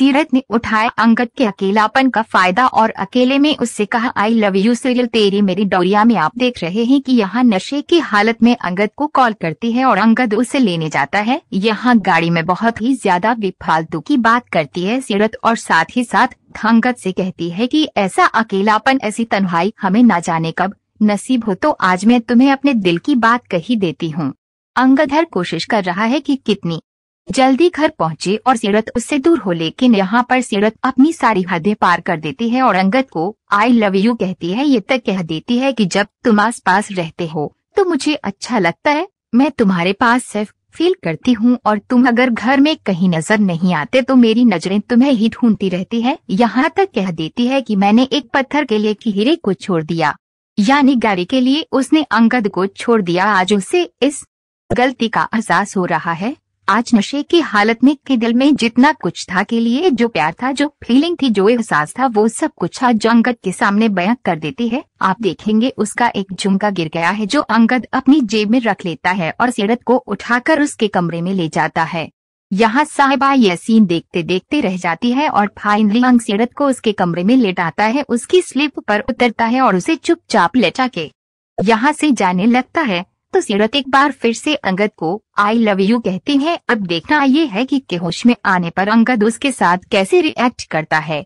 सीरत ने उठाया अंगद के अकेलापन का फायदा और अकेले में उससे कहा आई लव यू सीरियल तेरी मेरी डोरिया में आप देख रहे हैं कि यहाँ नशे की हालत में अंगद को कॉल करती है और अंगद उसे लेने जाता है यहाँ गाड़ी में बहुत ही ज्यादा विफालतू की बात करती है सीरत और साथ ही साथ अंगद से कहती है की ऐसा अकेलापन ऐसी तनहाई हमें न जाने कब नसीब हो तो आज मैं तुम्हें अपने दिल की बात कही देती हूँ अंगद हर कोशिश कर रहा है कि कितनी जल्दी घर पहुंचे और सीरत उससे दूर हो लेकिन यहाँ पर सीरत अपनी सारी हदें पार कर देती है और अंगद को आई लव यू कहती है ये तक कह देती है कि जब तुम आस पास रहते हो तो मुझे अच्छा लगता है मैं तुम्हारे पास सिर्फ फील करती हूँ और तुम अगर घर में कहीं नजर नहीं आते तो मेरी नजरें तुम्हें ही ढूंढती रहती है यहाँ तक कह देती है कि मैंने एक पत्थर के लिए की हीरे को छोड़ दिया यानी गाड़ी के लिए उसने अंगद को छोड़ दिया आज उसे इस गलती का एहसास हो रहा है आज नशे की हालत में के दिल में जितना कुछ था के लिए जो प्यार था जो फीलिंग थी जो एहसास था वो सब कुछ आज अंगद के सामने बयां कर देती है आप देखेंगे उसका एक झुमका गिर गया है जो अंगद अपनी जेब में रख लेता है और सीरत को उठाकर उसके कमरे में ले जाता है यहाँ साहिबा यह सीन देखते देखते रह जाती है और फाइनली अंग सीरत को उसके कमरे में लेटाता है उसकी स्लिप पर उतरता है और उसे चुपचाप लेटा के यहाँ से जाने लगता है तो सीरत एक बार फिर से अंगद को आई लव यू कहती है अब देखना ये है कि के होश में आने पर अंगद उसके साथ कैसे रिएक्ट करता है